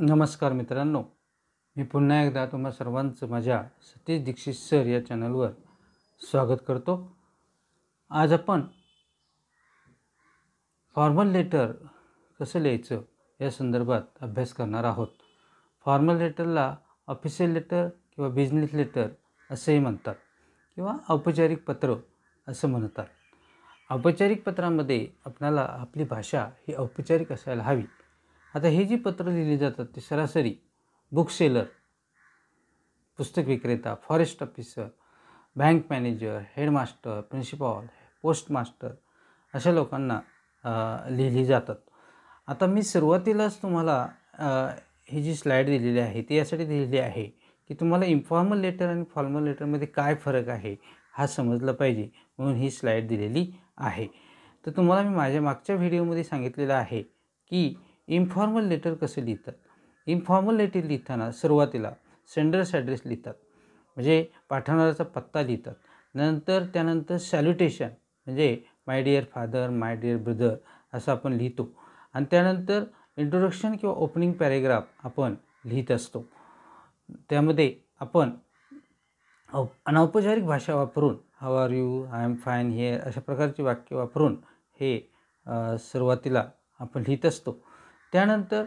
नमस्कार मित्रांनो मी पुन्हा एकदा तुम्हा सर्वांचं माझ्या सतीश दीक्षित सर या चॅनलवर स्वागत करतो आज आपण फॉर्मल लेटर कसं लिहायचं या संदर्भात अभ्यास करणार आहोत फॉर्मल लेटरला ऑफिशियल लेटर किंवा बिझनेस लेटर असंही म्हणतात किंवा औपचारिक पत्र असं म्हणतात औपचारिक पत्रामध्ये आपल्याला आपली भाषा ही औपचारिक असायला हवी आता हे जी पत्र लिहिली जातात ते सरासरी बुकसेलर पुस्तक विक्रेता forest officer bank manager headmaster principal postmaster अशा लोकांना लिहिली जातात आता मी सुरुवातीलाच तुम्हाला ही जी स्लाईड दिलेली आहे ती यासाठी दिलेली आहे की तुम्हाला इन्फॉर्मल लेटर आणि फॉर्मल लेटरमध्ये काय फरक आहे हा समजलं पाहिजे म्हणून ही स्लाईड दिलेली आहे तर तुम्हाला मी माझ्या मागच्या व्हिडिओमध्ये सांगितलेलं आहे की इन्फॉर्मल लेटर कसे लिहितात इन्फॉर्मल लेटर लिहिताना सुरुवातीला सेंडर्स ॲड्रेस लिहितात म्हणजे पाठवणाऱ्याचा पत्ता लिहितात नंतर त्यानंतर सॅल्युटेशन म्हणजे my dear father my dear brother असं आपण लिहितो आणि त्यानंतर इंट्रोडक्शन किंवा ओपनिंग पॅरेग्राफ आपण लिहित असतो त्यामध्ये आपण अनौपचारिक भाषा वापरून how are you I am fine here अशा प्रकारची वाक्य वापरून हे सुरुवातीला आपण लिहित असतो त्यानंतर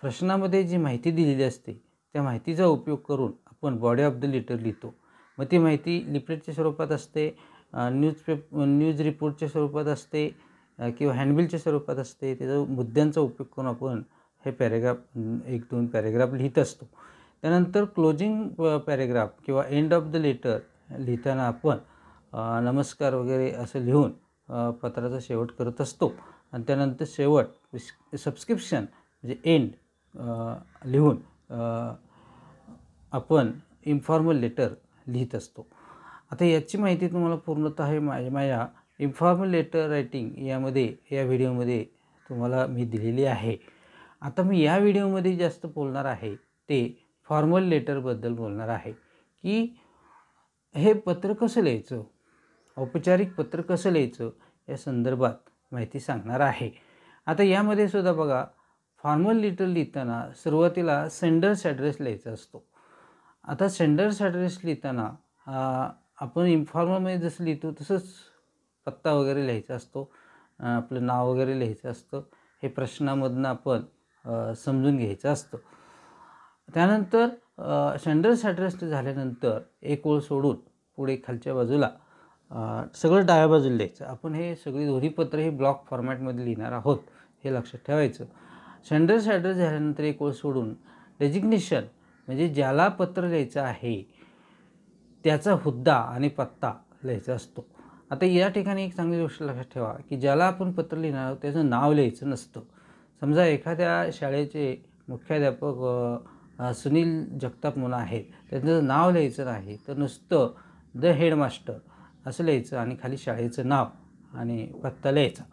प्रश्नामध्ये जी माहिती दिलेली असते त्या माहितीचा उपयोग करून आपण बॉडी ऑफ द लेटर लिहितो मग ती माहिती लिपलेटच्या स्वरूपात असते न्यूजपेप न्यूज रिपोर्टच्या स्वरूपात असते किंवा हँडबिलच्या स्वरूपात असते त्याचा मुद्द्यांचा उपयोग करून आपण हे पॅरेग्राफ एक दोन पॅरेग्राफ लिहित असतो त्यानंतर क्लोजिंग पॅरेग्राफ किंवा एंड ऑफ द लेटर लिहिताना आपण नमस्कार वगैरे असं लिहून पत्राचा शेवट करत असतो आणि त्यानंतर शेवट सबस्क्रिप्शन म्हणजे एंड लिहून आपण इन्फॉर्मल लेटर लिहित असतो आता याची माहिती तुम्हाला पूर्णत आहे माझ्या माझ्या इन्फॉर्मल लेटर रायटिंग यामध्ये या व्हिडिओमध्ये तुम्हाला मी दिलेली आहे आता मी या व्हिडिओमध्ये जास्त बोलणार आहे ते फॉर्मल लेटरबद्दल बोलणार आहे की हे पत्र कसं लिहायचं औपचारिक पत्र कसं लिहायचं या संदर्भात माहिती सांगणार आहे आता यामध्ये सुद्धा बघा फॉर्मल लेटर लिहिताना सुरुवातीला सेंडर्स ॲड्रेस लिहायचा असतो आता सेंडर्स ॲड्रेस लिहिताना आपण इन्फॉर्मलमध्ये जसं लिहितो तसंच पत्ता वगैरे लिहायचा असतो आपलं नाव वगैरे लिहायचं असतं हे प्रश्नामधनं आपण समजून घ्यायचं असतं त्यानंतर सेंडर्स ॲड्रेस झाल्यानंतर एक ओळ सोडून पुढे खालच्या बाजूला सगळं डाव्या बाजूला लिहायचं आपण हे सगळी दोरीपत्र हे ब्लॉक फॉर्मॅटमध्ये लिहिणार आहोत हे लक्षात ठेवायचं सेंडर्स ॲड्रेस झाल्यानंतर एक ओळ सोडून डेजिग्नेशन म्हणजे ज्याला पत्र लिहायचं आहे त्याचा हुद्दा आणि पत्ता लिहायचा असतो आता या ठिकाणी एक चांगली गोष्ट लक्षात ठेवा की ज्याला आपण पत्र लिहिणार आहोत त्याचं नाव लिहायचं नसतं समजा एखाद्या शाळेचे मुख्याध्यापक सुनील जगताप म्हणून आहेत त्यांचं नाव लिहायचं नाही तर नुसतं द हेडमास्टर असं लिहायचं आणि खाली शाळेचं नाव आणि पत्ता लिहायचा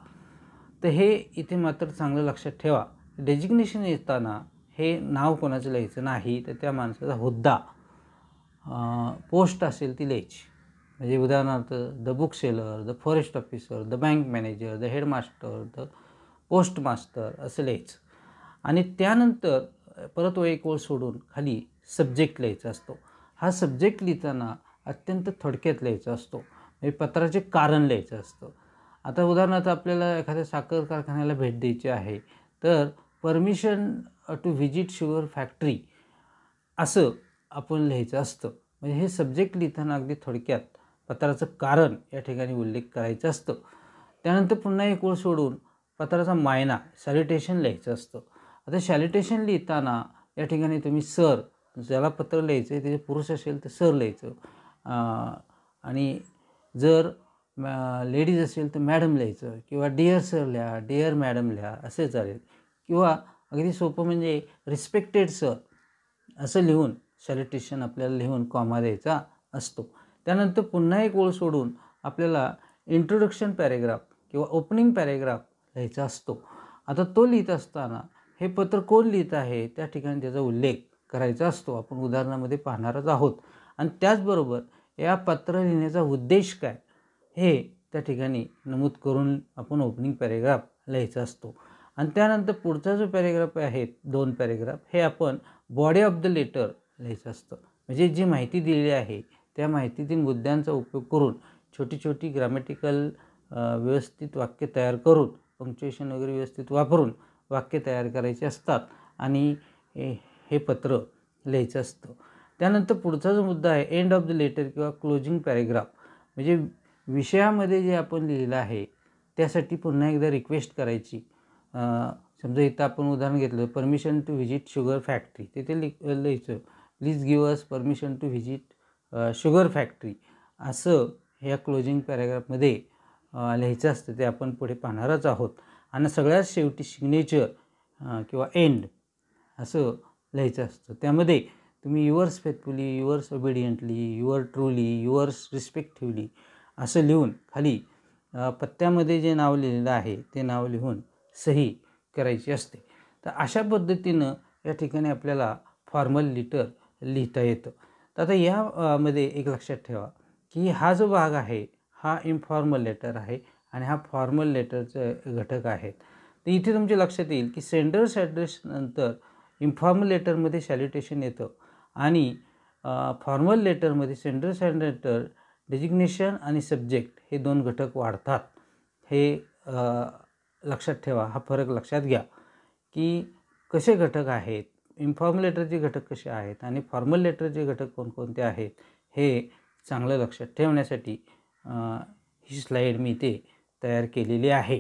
तर हे इथे मात्र चांगलं लक्षात ठेवा डेजिग्नेशन येताना हे नाव कोणाचं लिहायचं नाही तर त्या माणसाचा हुद्दा पोस्ट असेल ती लिहायची म्हणजे उदाहरणार्थ the book seller the forest officer the bank manager the headmaster the post master असं लिहायचं आणि त्यानंतर परत एक ओळ सोडून खाली सब्जेक्ट लिहायचा असतो हा सब्जेक्ट लिहिताना अत्यंत थोडक्यात लिहायचा असतो म्हणजे पत्राचे कारण लिहायचं असतं आता उदाहरणार्थ आपल्याला एखाद्या साखर कारखान्याला भेट द्यायची आहे तर permission to visit sugar factory असं आपण लिहायचं असतं म्हणजे हे सब्जेक्ट लिहिताना अगदी थोडक्यात पत्राचं कारण या ठिकाणी उल्लेख करायचं असतं त्यानंतर पुन्हा एक ओळ सोडून पत्राचा मायना सॅलिटेशन लिहायचं असतं आता सॅलिटेशन लिहिताना या ठिकाणी तुम्ही सर ज्याला पत्र लिहायचं आहे त्याचे पुरुष असेल तर सर लिहायचं आणि जर लेडीज असेल तर मॅडम लिहायचं किंवा डिअर सर लिहा डिअर मॅडम लिहा असे चालेल किंवा अगदी सोपं म्हणजे रिस्पेक्टेड सर असं लिहून सॅलिटेशन आपल्याला लिहून कॉमा द्यायचा असतो त्यानंतर पुन्हा एक ओळ सोडून आपल्याला इंट्रोडक्शन पॅरेग्राफ किंवा ओपनिंग पॅरेग्राफ लिहायचा असतो आता तो लिहित असताना हे पत्र कोण लिहित आहे त्या ठिकाणी त्याचा उल्लेख करायचा असतो आपण उदाहरणामध्ये पाहणारच आहोत आणि त्याचबरोबर या पत्र लिहिण्याचा उद्देश काय हे त्या ठिकाणी नमूद करून आपण ओपनिंग पॅरेग्राफ लिहायचा असतो आणि त्यानंतर पुढचा जो पॅरेग्राफ आहे दोन पॅरेग्राफ हे आपण बॉडी ऑफ द लेटर लिहायचं असतं म्हणजे जी माहिती दिलेली आहे त्या माहितीतील मुद्द्यांचा उपयोग करून छोटी छोटी ग्रॅमॅटिकल व्यवस्थित वाक्य तयार करून पंक्च्युएशन वगैरे व्यवस्थित वापरून वाक्य तयार करायचे असतात आणि हे पत्र लिहायचं असतं त्यानंतर पुढचा जो मुद्दा आहे एंड ऑफ द लेटर किंवा क्लोजिंग पॅरेग्राफ म्हणजे विषयामध्ये जे आपण लिहिलं आहे त्यासाठी पुन्हा एकदा रिक्वेस्ट करायची समजा इथं आपण उदाहरण घेतलं permission to visit sugar factory तिथे लि लिहायचं please give us permission to visit sugar factory असं ह्या क्लोजिंग पॅरेग्राफमध्ये लिहायचं असतं ते आपण पुढे पाहणारच आहोत आणि सगळ्यात शेवटी सिग्नेचर किंवा एंड असं लिहायचं असतं त्यामध्ये तुम्ही yours faithfully yours obediently your truly yours respectively असं लिहून खाली पत्त्यामध्ये जे नाव लिहिलेलं आहे ते नाव लिहून सही करायची असते तर अशा पद्धतीनं या ठिकाणी आपल्याला फॉर्मल लिटर लिहिता येतं तर आता यामध्ये एक लक्षात ठेवा की हा जो भाग आहे हा इनफॉर्मल लेटर आहे आणि हा फॉर्मल लेटरचं घटक आहेत तर इथे तुमच्या लक्षात येईल की सेंडर्स ॲड्रेसनंतर इन्फॉर्मल लेटरमध्ये सॅल्युटेशन येतं आणि फॉर्मल लेटरमध्ये सेंट्रल स्टँडर्ड लेटर डेजिग्नेशन आणि सब्जेक्ट हे दोन घटक वाढतात हे लक्षात ठेवा हा फरक लक्षात घ्या की कसे घटक आहेत इन्फॉर्मल लेटरचे घटक कसे आहेत आणि फॉर्मल लेटरचे घटक कोणकोणते आहेत हे चांगलं लक्षात ठेवण्यासाठी ही स्लाईड मी ते तयार केलेली आहे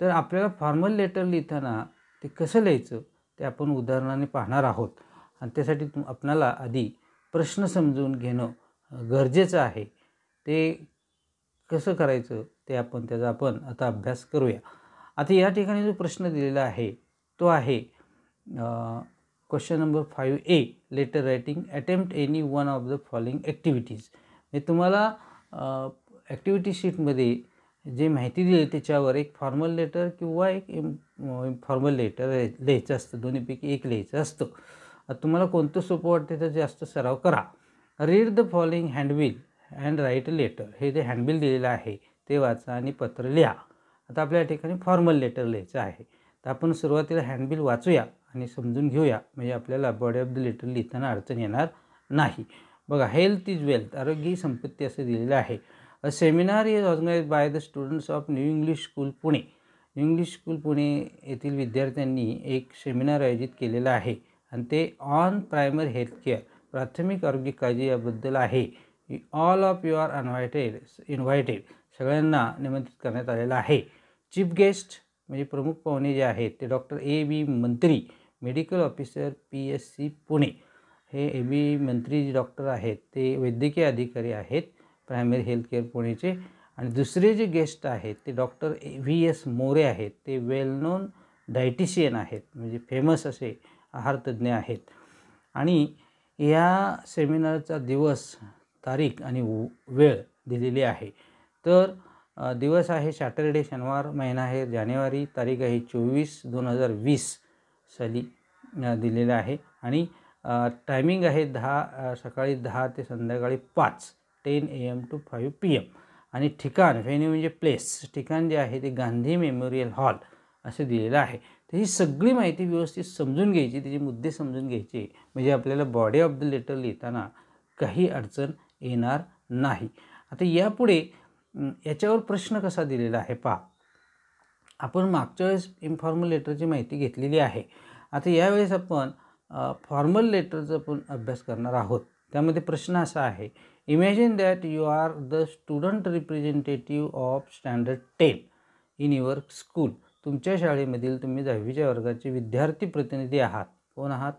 तर आपल्याला फॉर्मल लेटर लिहिताना ते कसं लिहायचं ते आपण उदाहरणाने पाहणार आहोत आणि त्यासाठी तुम आपणाला आधी प्रश्न समजून घेणं गरजेचं आहे ते कसं करायचं ते आपण त्याचा आपण आता अभ्यास करूया आता या ठिकाणी जो प्रश्न दिलेला आहे तो आहे question number five A letter writing attempt any one of the following activities हे तुम्हाला ॲक्टिव्हिटी शीटमध्ये जे माहिती दिली त्याच्यावर एक फॉर्मल लेटर किंवा एक फॉर्मल लेटर लिहायचं असतं दोन्हीपैकी एक लिहायचं असतं तुम्हाला कोणतं सोपं वाटते तर जास्त सराव करा read the following handbill and write letter हे जे हँडबिल दिलेलं आहे ते वाचा आणि पत्र लिहा आता आपल्या ठिकाणी फॉर्मल लेटर लिहायचं आहे तर आपण सुरुवातीला हँडबिल वाचूया आणि समजून घेऊया म्हणजे आपल्याला बॉडी ऑफ द लेटर लिहिताना अडचण येणार नाही बघा हेल्थ इज वेल्थ आरोग्य ही संपत्ती असं दिलेलं आहे a seminar is organise by the students of New English School Pune New English School Pune येथील विद्यार्थ्यांनी एक सेमिनार आयोजित केलेला आहे आणि ते ऑन प्रायमरी हेल्थकेअर प्राथमिक आरोग्य काळजी याबद्दल आहे all of you are uninvited invited सगळ्यांना निमंत्रित करण्यात आलेलं आहे चीफ गेस्ट म्हणजे प्रमुख पाहुणे जे आहेत ते doctor A B Mantri medical officer P S C Pune हे ए बी मंत्री जे डॉक्टर आहेत ते वैद्यकीय अधिकारी आहेत प्रायमरी हेल्थकेअर पुणेचे आणि दुसरे जे गेस्ट आहेत ते डॉक्टर व्ही एस मोरे आहेत ते वेल नोन डायटिशियन आहेत म्हणजे फेमस असे आहारतज्ञ आहेत आणि या सेमिनारचा दिवस तारीख आणि वेळ दिलेली आहे तर दिवस आहे सॅटर्डे शनिवार महिना आहे जानेवारी तारीख आहे चोवीस दोन हजार वीस साली दिलेला आहे आणि टायमिंग आहे दहा सकाळी दहा ते संध्याकाळी पाच ten A M to five P M आणि ठिकाण व्हेन्यू म्हणजे प्लेस ठिकाण जे आहे ते गांधी मेमोरियल हॉल असे दिलेलं आहे ही सगळी माहिती व्यवस्थित समजून घ्यायची त्याचे मुद्दे समजून घ्यायचे म्हणजे आपल्याला बॉडी ऑफ द लेटर लिहिताना काही अडचण येणार नाही आता यापुढे याच्यावर प्रश्न कसा दिलेला आहे पहा आपण मागच्या वेळेस इन्फॉर्मल लेटरची माहिती घेतलेली आहे आता यावेळेस आपण फॉर्मल लेटरचा पण अभ्यास करणार आहोत त्यामध्ये प्रश्न असा आहे imagine that you are the student representative of standard ten in your school तुमच्या शाळेमधील तुम्ही दहावीच्या वर्गाचे विद्यार्थी प्रतिनिधी आहात कोण आहात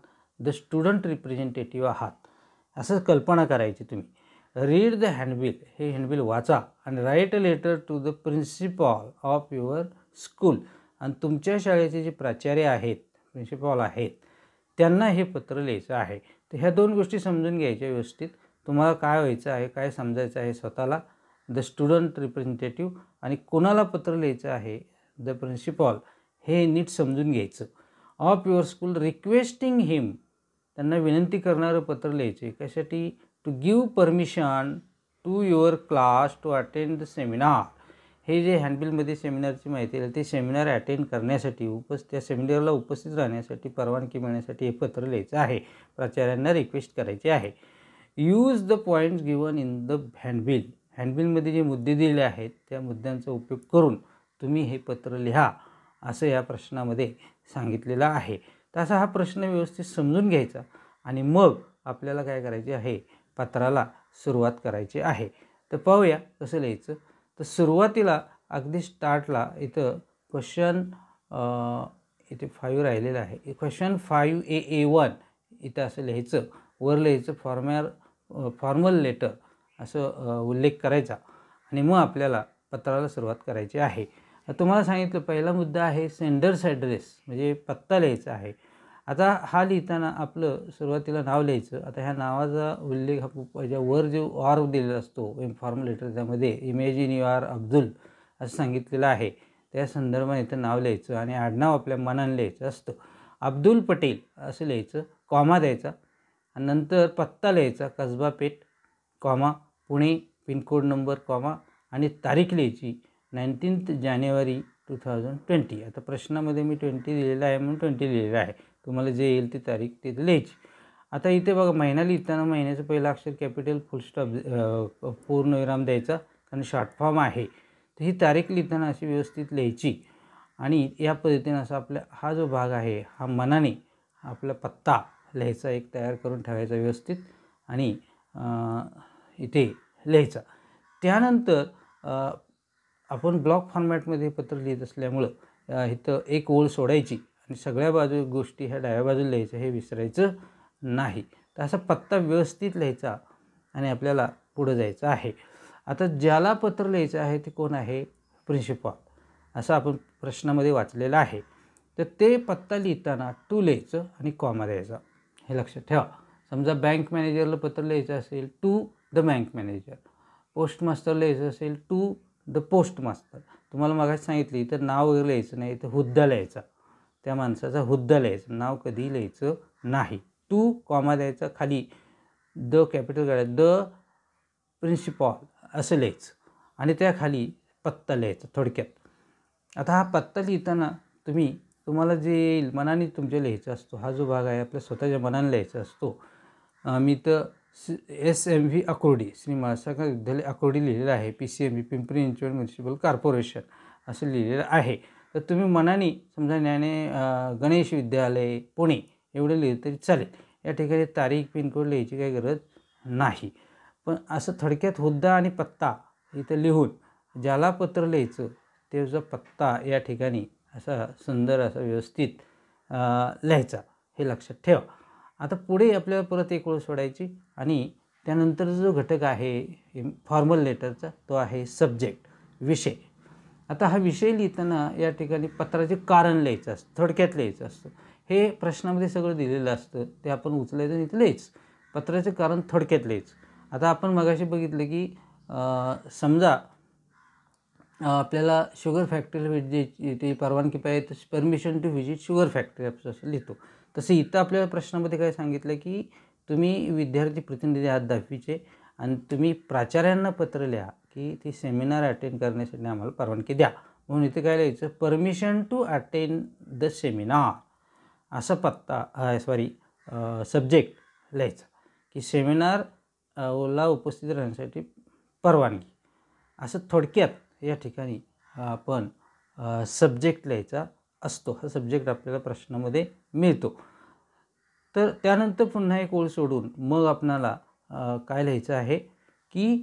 द स्टुडंट रिप्रेझेंटेटिव्ह आहात असं कल्पना करायची तुम्ही रीड द हँडबिल हे हँडबिल वाचा आणि write a letter to the principal of your school आणि तुमच्या शाळेचे जे प्राचार्य आहेत प्रिन्सिपॉल आहेत त्यांना हे पत्र लिहायचं आहे तर ह्या दोन गोष्टी समजून घ्यायच्या व्यवस्थित तुम्हाला काय व्हायचं आहे काय समजायचं आहे स्वतःला द स्टुडंट रिप्रेझेंटेटिव्ह आणि कोणाला पत्र लिहायचं आहे द प्रिन्सिपॉल हे नीट समजून घ्यायचं of your school requesting him त्यांना विनंती करणारं पत्र लिहायचे कशासाठी to give permission to your class to attend the seminar हे जे हँडबिलमध्ये सेमिनारची माहिती आहे ते सेमिनार अटेंड करण्यासाठी उपस्थ त्या सेमिनारला उपस्थित राहण्यासाठी परवानगी मिळण्यासाठी हे पत्र लिहायचं आहे प्राचार्यांना रिक्वेस्ट करायची आहे use the points given in the handbill हँडबिलमध्ये जे मुद्दे दिले आहेत त्या मुद्द्यांचा उपयोग करून तुम्ही हे पत्र लिहा असं या प्रश्नामध्ये सांगितलेलं आहे तसा हा प्रश्न व्यवस्थित समजून घ्यायचा आणि मग आपल्याला काय करायचे आहे पत्राला सुरुवात करायची आहे तर पाहूया कसं लिहायचं तर सुरुवातीला अगदी स्टार्टला इथं क्वेश्चन इथे फाईव्ह राहिलेलं आहे question five A A one इथं असं लिहायचं वर लिहायचं फॉर्मॅर फॉर्मल लेटर असं उल्लेख करायचा आणि मग आपल्याला पत्राला सुरुवात करायची आहे तुम्हाला सांगितलं पहिला मुद्दा आहे सेंडर्स ॲड्रेस म्हणजे पत्ता लिहायचा आहे आता हा लिहिताना आपलं सुरुवातीला नाव लिहायचं आता ह्या नावाचा उल्लेख हा म्हणजे वर जो आर दिलेला असतो इन्फॉर्मल लेटर त्यामध्ये इमेजिन यू आर अब्दुल असं सांगितलेलं आहे त्या संदर्भात इथं नाव लिहायचं आणि आडनाव आपल्या मनाने लिहायचं असतं अब्दुल पटेल असं लिहायचं कॉमा द्यायचा आणि नंतर पत्ता लिहायचा Kasba Peth comma Pune pincode number comma आणि तारीख लिहायची nineteenth January two thousand twenty आता प्रश्नामध्ये मी ट्वेंटी लिहिलेलं आहे म्हणून ट्वेंटी लिहिलेलं आहे तुम्हाला जे येईल ती तारीख ते लिहायची आता इथे बघा महिना लिहिताना महिन्याचं पहिलं अक्षर कॅपिटल स्टॉप पूर्णविराम द्यायचा कारण शॉर्ट फॉर्म आहे तर ही तारीख लिहिताना अशी व्यवस्थित लिहायची आणि या पद्धतीनं असा आपला हा जो भाग आहे हा मनाने आपला पत्ता लिहायचा एक तयार करून ठेवायचा व्यवस्थित आणि इथे लिहायचा त्यानंतर आपण ब्लॉक फॉर्मॅटमध्ये पत्र लिहित असल्यामुळं इथं एक ओळ सोडायची आणि सगळ्या बाजू गोष्टी ह्या डाव्या बाजूला लिहायचं हे विसरायचं नाही तर असा पत्ता व्यवस्थित लिहायचा आणि आपल्याला पुढं जायचं आहे आता ज्याला पत्र लिहायचं आहे ते कोण आहे प्रिन्सिपॉल असं आपण प्रश्नामध्ये वाचलेलं आहे तर ते पत्ता लिहिताना टू लिहायचं आणि कॉमा द्यायचा हे लक्षात ठेवा समजा बँक मॅनेजरला पत्र लिहायचं असेल टू द बँक मॅनेजर पोस्टमास्टरला लिहायचं असेल टू द पोस्ट तुम्हाला मग सांगितलं इथं नाव वगैरे लिहायचं नाही इथं हुद्दा लिहायचा त्या माणसाचा हुद्दा लिहायचा नाव कधी लिहायचं नाही तू कॉमा द्यायचा खाली द कॅपिटल गाड्या द प्रिन्सिपॉल असं लिहायचं आणि त्या खाली पत्ता लिहायचा थोडक्यात आता हा पत्ता लिहिताना तुम्ही तुम्हाला जे येईल मनाने तुमच्या लिहायचा असतो हा जो भाग आहे आपल्या स्वतःच्या मनाने लिहायचा असतो मी तर S M V Akordi Shri Mahasagar Vidyalaya Akordi लिहिलेलं आहे P C M V Pimpri Chinchwad municipal corporation असं लिहिलेलं आहे तर तुम्ही मनाने समजा ज्ञाने गणेश विद्यालय पुणे एवढं लिहिलं तरी चालेल या ठिकाणी तारीख पिनकोड लिहायची काही गरज नाही पण असं थडक्यात हुद्दा आणि पत्ता इथं लिहून ज्याला पत्र लिहायचं त्याचा पत्ता या ठिकाणी असा सुंदर असा व्यवस्थित लिहायचा हे लक्षात ठेवा आता पुढे आपल्याला परत एक ओळख सोडायची आणि त्यानंतर जो घटक आहे फॉर्मल लेटरचा तो आहे सब्जेक्ट विषय आता हा विषय लिहिताना या ठिकाणी पत्राचे कारण लिहायचं असतं थोडक्यात लिहायचं असतं हे प्रश्नामध्ये सगळं दिलेलं असतं ते आपण उचलायचं आणि लिहायच पत्राचं कारण थोडक्यात लिहायचं आता आपण मगाशी बघितलं की समजा आपल्याला शुगर फॅक्टरीला भेट ते परवानगी पाहिजे permission to visit sugar factory असं लिहितो तसं इथं आपल्याला प्रश्नामध्ये काय सांगितलं की तुम्ही विद्यार्थी प्रतिनिधी आहात दहावीचे आणि तुम्ही प्राचार्यांना पत्र लिहा की ती सेमिनार अटेंड करण्यासाठी आम्हाला परवानगी द्या म्हणून इथे काय लिहायचं permission to attend the seminar असा पत्ता सॉरी सब्जेक्ट लिहायचा की सेमिनार ओला उपस्थित राहण्यासाठी परवानगी असं थोडक्यात या ठिकाणी आपण सब्जेक्ट लिहायचा असतो हा सब्जेक्ट आपल्याला प्रश्नामध्ये मिळतो तर त्यानंतर पुन्हा एक ओळ सोडून मग आपणाला काय लिहायचं आहे की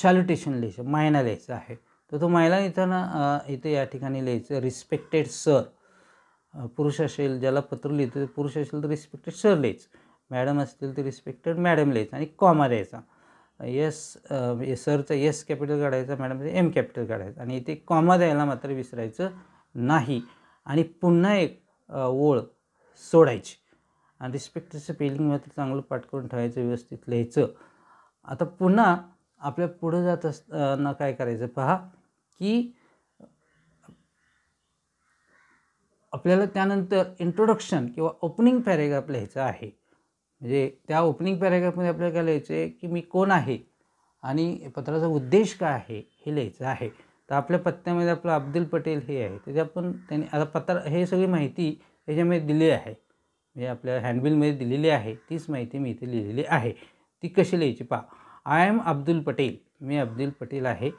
शॅल्युटेशन लिहायचं मायना लिहायचं आहे तर तो मायना लिहिताना इथे या ठिकाणी लिहायचं रिस्पेक्टेड सर पुरुष असेल ज्याला पत्र लिहितो ते पुरुष असेल तर रिस्पेक्टेड सर लिहायचं मॅडम असतील तर रिस्पेक्टेड मॅडम लिहायचं आणि कॉमा द्यायचा येस सरचा येस कॅपिटल काढायचा मॅडमचा एम कॅपिटल काढायचं आणि इथे कॉमा द्यायला मात्र विसरायचं नाही आणि पुन्हा एक ओळ सोडायची आणि रिस्पेक्टचं पेलिंग मात्र चांगलं पाठ करून ठेवायचं व्यवस्थित लिहायचं आता पुन्हा आपल्या पुढं जात असताना काय करायचं पहा की आपल्याला त्यानंतर इंट्रोडक्शन किंवा ओपनिंग पॅरेग्राफ लिहायचा आहे म्हणजे त्या ओपनिंग पॅरेग्राफमध्ये आपल्याला काय लिहायचं आहे की मी कोण आहे आणि पत्राचा उद्देश काय आहे हे लिहायचं आहे तर आपल्या पत्त्यामध्ये आपलं अब्दुल पटेल हे आहे त्याच्या आपण त्यांनी आता पत्र हे सगळी माहिती याच्यामध्ये दिली आहे मी आपल्या हँडबिलमध्ये दिलेली आहे तीच माहिती मी इथे लिहिलेली आहे ती कशी लिहायची पहा आय एम अब्दुल पटेल मी अब्दुल पटेल आहे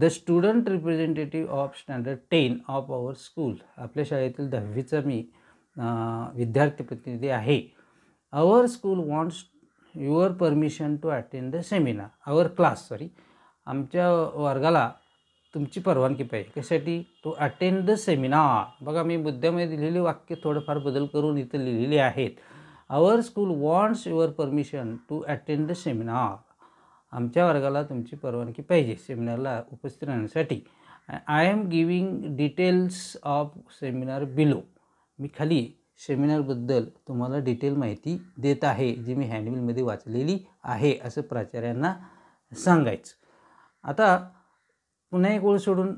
the student representative of standard ten of our school आपल्या शाळेतील दहावीचा मी विद्यार्थी प्रतिनिधी आहे our school wants your permission to attend the seminar our class sorry आमच्या वर्गाला तुमची परवानगी पाहिजे कशासाठी टू अटेंड द सेमिनार बघा मी मुद्द्यामध्ये दिलेली वाक्य थोडंफार बदल करून इथं लिहिलेली आहेत our school wants your permission to attend the seminar आमच्या वर्गाला तुमची परवानगी पाहिजे सेमिनारला उपस्थित राहण्यासाठी I am giving details of seminar below मी खाली सेमिनारबद्दल तुम्हाला डिटेल माहिती देत आहे जी मी हँडबिलमध्ये वाचलेली आहे असं प्राचार्यांना सांगायचं आता पुन्हा एक ओळ सोडून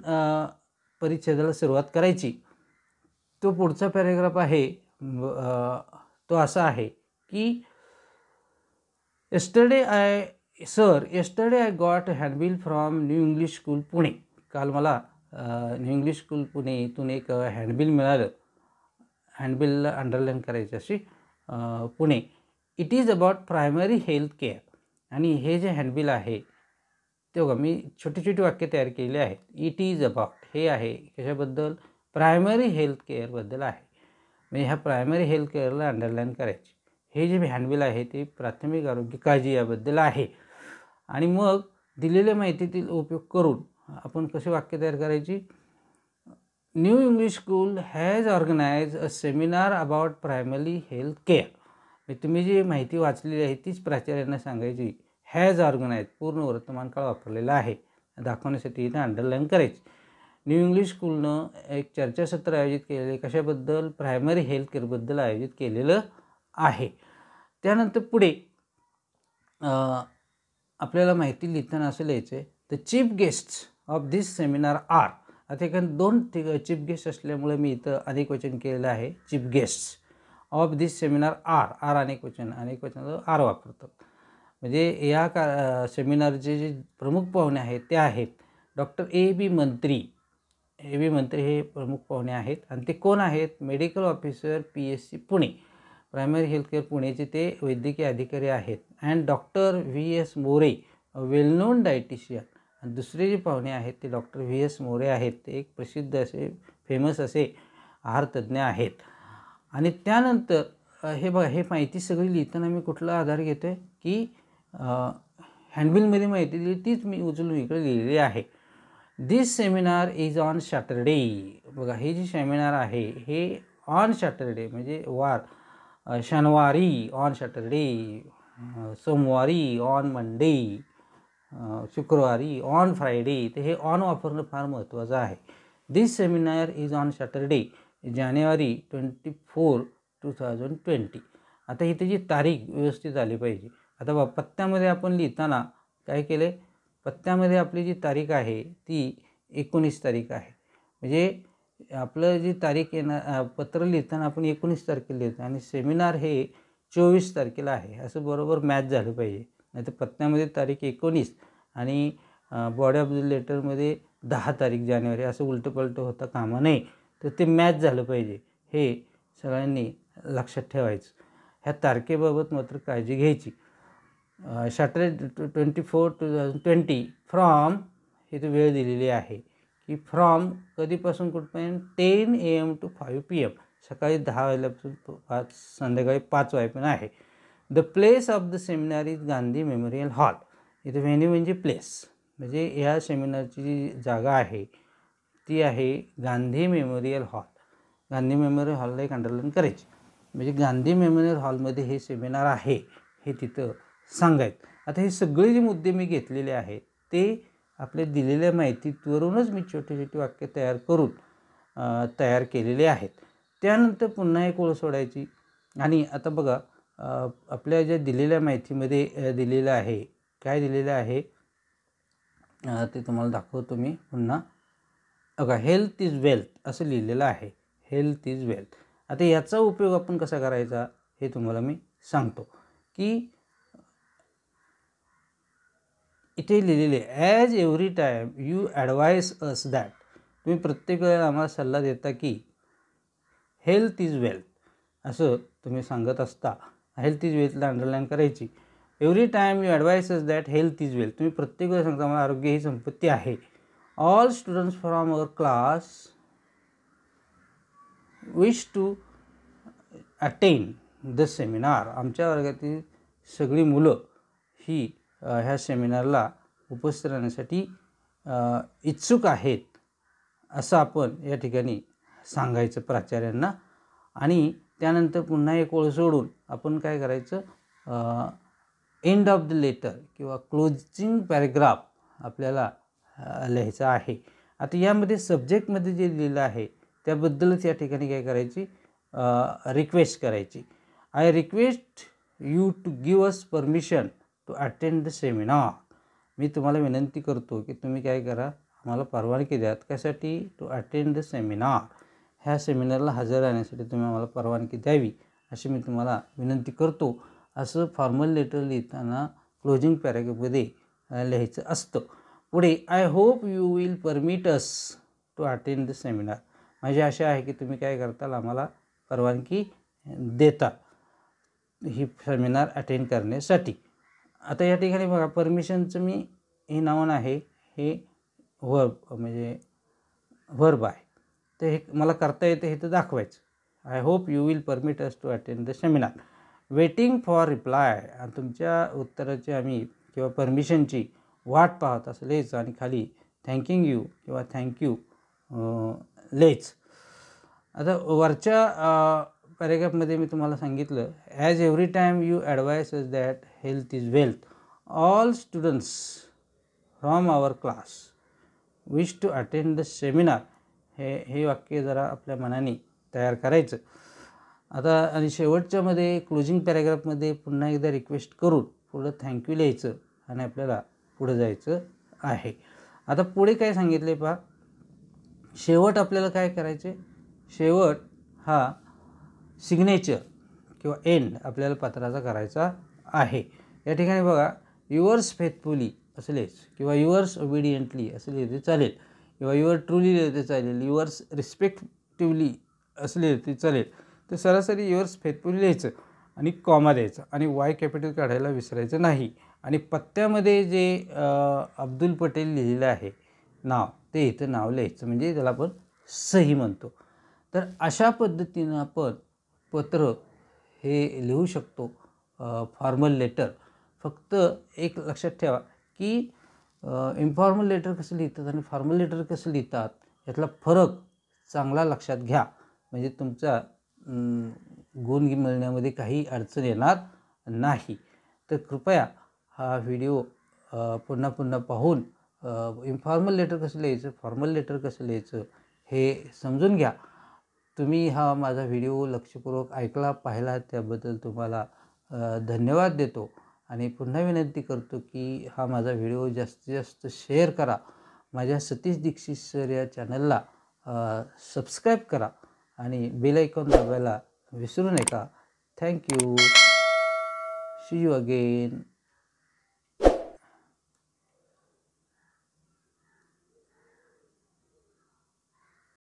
परिच्छेदाला सुरुवात करायची तो पुढचा पॅरेग्राफ आहे तो असा आहे की yesterday I sir yesterday I got handbill from New English School Pune काल मला न्यू इंग्लिश स्कूल पुणे इथून एक हँडबिल मिळालं हँडबिल अंडरलाईन करायची अशी Pune it is about primary health care आणि हे जे हँडबिल आहे ते बघा मी छोटी छोटी वाक्य तयार केली आहेत इट इज अबाउट हे आहे कशाबद्दल प्रायमरी हेल्थ केअरबद्दल आहे मी म्हणजे ह्या प्रायमरी हेल्थ केअरला अंडरलाईन करायची हे जे हँडबिल आहे ते प्राथमिक आरोग्य काळजी याबद्दल आहे आणि मग दिलेल्या माहितीतील उपयोग करून आपण कसे वाक्य तयार करायची New English School has organise a seminar about primary health care तुम्ही जी माहिती वाचलेली आहे तीच प्राचार्यांना सांगायची हॅज ऑर्गनाइज पूर्ण वर्तमानकाळ वापरलेला आहे दाखवण्यासाठी इथं अंडरलाईन करायची न्यू इंग्लिश स्कूलनं एक चर्चासत्र आयोजित केलेले कशाबद्दल प्रायमरी हेल्थ केअरबद्दल आयोजित केलेलं आहे त्यानंतर पुढे आपल्याला माहिती लिहिताना असं लिहायचं आहे the chief guest of this seminar are आता एखाद दोन ठिक चीफ गेस्ट असल्यामुळे मी इथं अनेक वचन केलेलं आहे chief guests of this seminar are are अनेक वचन अनेक वचन आर वापरतो म्हणजे या का सेमिनारचे जे प्रमुख पाहुणे आहेत ते आहेत डॉक्टर ए बी मंत्री ए बी मंत्री हे प्रमुख पाहुणे आहेत आणि ते कोण आहेत medical officer P S C Pune primary healthcare पुणेचे ते वैद्यकीय अधिकारी आहेत and doctor V S More well known dietitian आणि दुसरे जे पाहुणे आहेत ते डॉक्टर व्ही एस मोरे आहेत ते एक प्रसिद्ध असे फेमस असे आहारतज्ज्ञ आहेत आणि त्यानंतर हे बघा हे माहिती सगळी लिहिताना मी कुठला आधार घेतो आहे की हँडबिलमध्ये माहिती दिली तीच मी उचलून इकडे लिहिलेली आहे this seminar is on Saturday बघा हे जे सेमिनार आहे हे ऑन सॅटरडे म्हणजे वार शनिवारी ऑन सॅटरडे सोमवारी ऑन मंडे शुक्रवारी ऑन फ्रायडे तर हे ऑन वापरणं फार महत्त्वाचं आहे this seminar is on Saturday January twenty four two thousand twenty आता इथे जी तारीख व्यवस्थित आली पाहिजे आता पत्त्यामध्ये आपण लिहिताना काय केले पत्त्यामध्ये आपली जी तारीख आहे ती एकोणीस तारीख आहे म्हणजे आपलं जी तारीख येणार पत्र लिहिताना आपण एकोणीस तारखेला लिहितो आणि सेमिनार हे चोवीस तारखेला आहे असं बरोबर मॅच झालं पाहिजे नाही तर पत्त्यामध्ये तारीख एकोणीस आणि बॉडी ऑफ द लेटरमध्ये दहा तारीख जानेवारी असं उलटं पलटं होता कामा नाही तर ते मॅच झालं पाहिजे हे सगळ्यांनी लक्षात ठेवायचं ह्या तारखेबाबत मात्र काळजी घ्यायची Saturday twenty four two thousand twenty from इथे वेळ दिलेली आहे की फ्रॉम कधीपासून कुठपर्यंत ten A M to five P M सकाळी दहा वाजल्यापासून पाच संध्याकाळी पाच वाजेपर्यंत आहे the place of the seminar is Gandhi Memorial Hall इथे व्हेन्यू म्हणजे प्लेस म्हणजे या सेमिनारची जी जागा आहे ती आहे Gandhi Memorial Hall Gandhi Memorial हॉलला एक अंडरलाईन करायची म्हणजे गांधी मेमोरियल हॉलमध्ये हे सेमिनार आहे हे तिथं सांगायत आता हे सगळे जे मुद्दे मी घेतलेले आहेत ते आपल्या दिलेल्या माहितीवरूनच मी छोटे छोटे वाक्य तयार करून तयार केलेले आहेत त्यानंतर पुन्हा एक ओळ सोडायची आणि आता बघा आपल्या ज्या दिलेल्या माहितीमध्ये दिलेलं आहे काय दिलेलं आहे ते तुम्हाला दाखवतो मी पुन्हा बघा हेल्थ इज वेल्थ असं लिहिलेलं आहे हेल्थ इज वेल्थ आता याचा उपयोग आपण कसा करायचा हे तुम्हाला मी सांगतो की इथे लिहिलेले as every time you advise us that तुम्ही प्रत्येक वेळेला आम्हाला सल्ला देता की हेल्थ इज वेल्थ असं तुम्ही सांगत असता हेल्थ इज वेल्थला अंडरलाईन करायची every time you advise us that health is wealth तुम्ही प्रत्येक वेळेला सांगता आम्हाला आरोग्य ही संपत्ती आहे all students from our class wish to attend the seminar आमच्या वर्गातील सगळी मुलं ही ह्या सेमिनारला उपस्थित राहण्यासाठी इच्छुक आहेत असं आपण या ठिकाणी सांगायचं प्राचार्यांना आणि त्यानंतर पुन्हा एक ओळ सोडून आपण काय करायचं एंड ऑफ द लेटर किंवा क्लोजिंग पॅरेग्राफ आपल्याला लिहायचा आहे आता यामध्ये सब्जेक्टमध्ये जे लिहिलं आहे त्याबद्दलच या ठिकाणी काय करायची रिक्वेस्ट करायची I request you to give us permission to attend the seminar मी तुम्हाला विनंती करतो की तुम्ही काय करा आम्हाला परवानगी द्यात कशासाठी टू अटेंड द सेमिनार ह्या सेमिनारला हजर राहण्यासाठी तुम्ही आम्हाला परवानगी द्यावी अशी मी तुम्हाला विनंती करतो असं फॉर्मल लेटर लिहिताना क्लोजिंग पॅराग्राफमध्ये लिहायचं असतं पुढे I hope you will permit us to attend the seminar माझी आशा आहे की तुम्ही काय करताल आम्हाला परवानगी देता ही सेमिनार अटेंड करण्यासाठी आता या ठिकाणी बघा परमिशनचं मी हे नावन आहे हे वर्ब म्हणजे वर्ब आहे तर हे मला करता येतं हे तर दाखवायचं I hope you will permit us to attend the seminar waiting for reply आणि तुमच्या उत्तराची आम्ही किंवा परमिशनची वाट पाहत असं लेच आणि खाली थँकिंग यू किंवा थँक्यू लेच आता वरच्या पॅरेग्राफमध्ये मी तुम्हाला सांगितलं as every time you advise is that health is wealth all students from our class wish to attend the seminar हे हे वाक्य जरा आपल्या मनाने तयार करायचं आता आणि शेवटच्यामध्ये क्लोजिंग पॅरेग्राफमध्ये पुन्हा एकदा रिक्वेस्ट करून पुढं थँक्यू लिहायचं आणि आपल्याला पुढं जायचं आहे आता पुढे काय सांगितले पहा शेवट आपल्याला काय करायचे शेवट हा सिग्नेचर किंवा एंड आपल्याला पत्राचा करायचा आहे या ठिकाणी बघा युअर्स फेथफुली असलेच किंवा युअर्स ओबिडियंटली असले ते चालेल किंवा युअर ट्रुली ते चालेल युअर्स रिस्पेक्टिवली असले ते चालेल तर सरासरी युअर्स फेथफुली लिहायचं आणि कॉमा द्यायचं आणि वाय कॅपिटल काढायला विसरायचं नाही आणि पत्त्यामध्ये जे अब्दुल पटेल लिहिलेलं आहे नाव ते इथं नाव लिहायचं म्हणजे त्याला आपण सही म्हणतो तर अशा पद्धतीनं आपण पत्र हे लिहू शकतो फॉर्मल लेटर फक्त एक लक्षात ठेवा की इन्फॉर्मल लेटर कसं लिहितात आणि फॉर्मल लेटर कसं लिहितात यातला फरक चांगला लक्षात घ्या म्हणजे तुमचा गुण मिळण्यामध्ये काही अडचण येणार नाही तर कृपया हा व्हिडिओ पुन्हा पुन्हा पाहून इन्फॉर्मल लेटर कसं लिहायचं फॉर्मल लेटर कसं लिहायचं हे समजून घ्या तुम्ही हा माझा व्हिडिओ लक्षपूर्वक ऐकला पाहिला त्याबद्दल तुम्हाला धन्यवाद देतो आणि पुन्हा विनंती करतो की हा माझा व्हिडिओ जास्तीत जास्त शेअर करा माझ्या सतीश दीक्षित सर या चॅनलला सबस्क्राईब करा आणि बेल आयकॉन दाबायला विसरू नका थँक्यू सी यू अगेन